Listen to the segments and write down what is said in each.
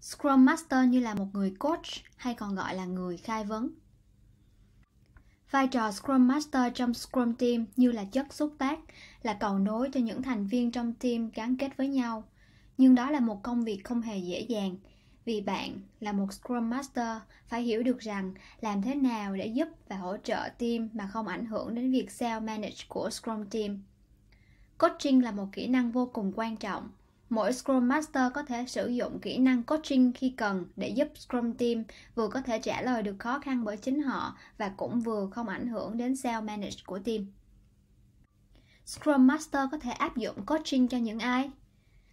Scrum Master như là một người coach hay còn gọi là người khai vấn. Vai trò Scrum Master trong Scrum Team như là chất xúc tác, là cầu nối cho những thành viên trong team gắn kết với nhau. Nhưng đó là một công việc không hề dễ dàng, vì bạn là một Scrum Master phải hiểu được rằng làm thế nào để giúp và hỗ trợ team mà không ảnh hưởng đến việc self-manage của Scrum Team. Coaching là một kỹ năng vô cùng quan trọng. Mỗi Scrum Master có thể sử dụng kỹ năng coaching khi cần để giúp Scrum Team vừa có thể trả lời được khó khăn bởi chính họ và cũng vừa không ảnh hưởng đến self manage của team. Scrum Master có thể áp dụng coaching cho những ai?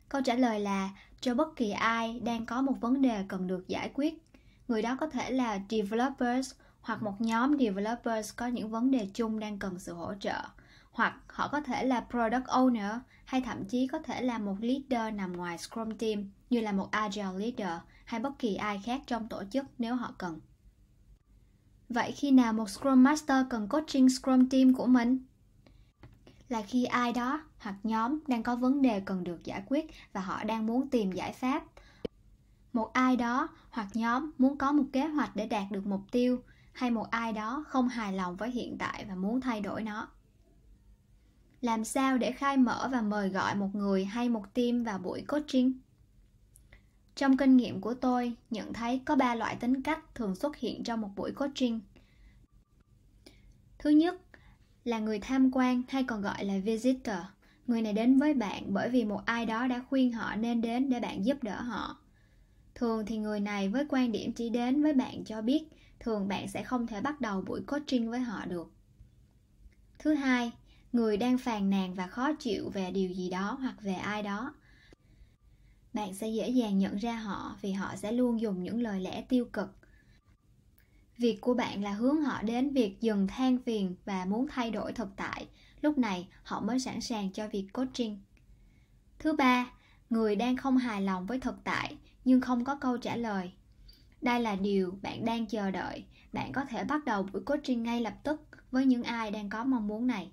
Câu trả lời là cho bất kỳ ai đang có một vấn đề cần được giải quyết. Người đó có thể là developers hoặc một nhóm developers có những vấn đề chung đang cần sự hỗ trợ hoặc họ có thể là product owner hay thậm chí có thể là một leader nằm ngoài Scrum Team như là một Agile Leader hay bất kỳ ai khác trong tổ chức nếu họ cần. Vậy khi nào một Scrum Master cần coaching Scrum Team của mình? Là khi ai đó hoặc nhóm đang có vấn đề cần được giải quyết và họ đang muốn tìm giải pháp. Một ai đó hoặc nhóm muốn có một kế hoạch để đạt được mục tiêu hay một ai đó không hài lòng với hiện tại và muốn thay đổi nó làm sao để khai mở và mời gọi một người hay một team vào buổi coaching trong kinh nghiệm của tôi nhận thấy có ba loại tính cách thường xuất hiện trong một buổi coaching thứ nhất là người tham quan hay còn gọi là visitor người này đến với bạn bởi vì một ai đó đã khuyên họ nên đến để bạn giúp đỡ họ thường thì người này với quan điểm chỉ đến với bạn cho biết thường bạn sẽ không thể bắt đầu buổi coaching với họ được thứ hai người đang phàn nàn và khó chịu về điều gì đó hoặc về ai đó bạn sẽ dễ dàng nhận ra họ vì họ sẽ luôn dùng những lời lẽ tiêu cực việc của bạn là hướng họ đến việc dừng than phiền và muốn thay đổi thực tại lúc này họ mới sẵn sàng cho việc coaching thứ ba người đang không hài lòng với thực tại nhưng không có câu trả lời đây là điều bạn đang chờ đợi bạn có thể bắt đầu buổi coaching ngay lập tức với những ai đang có mong muốn này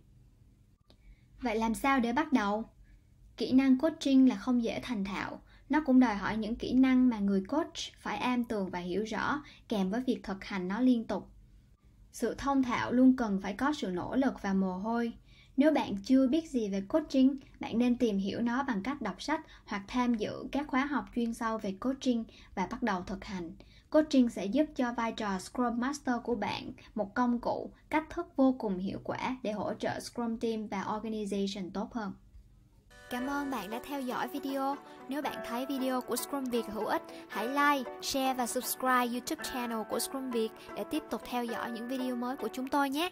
Vậy làm sao để bắt đầu? Kỹ năng coaching là không dễ thành thạo, nó cũng đòi hỏi những kỹ năng mà người coach phải am tường và hiểu rõ kèm với việc thực hành nó liên tục. Sự thông thạo luôn cần phải có sự nỗ lực và mồ hôi. Nếu bạn chưa biết gì về coaching, bạn nên tìm hiểu nó bằng cách đọc sách hoặc tham dự các khóa học chuyên sâu về coaching và bắt đầu thực hành. Coaching sẽ giúp cho vai trò Scrum Master của bạn một công cụ, cách thức vô cùng hiệu quả để hỗ trợ Scrum Team và Organization tốt hơn. Cảm ơn bạn đã theo dõi video. Nếu bạn thấy video của Scrum Việt hữu ích, hãy like, share và subscribe YouTube channel của Scrum Việt để tiếp tục theo dõi những video mới của chúng tôi nhé.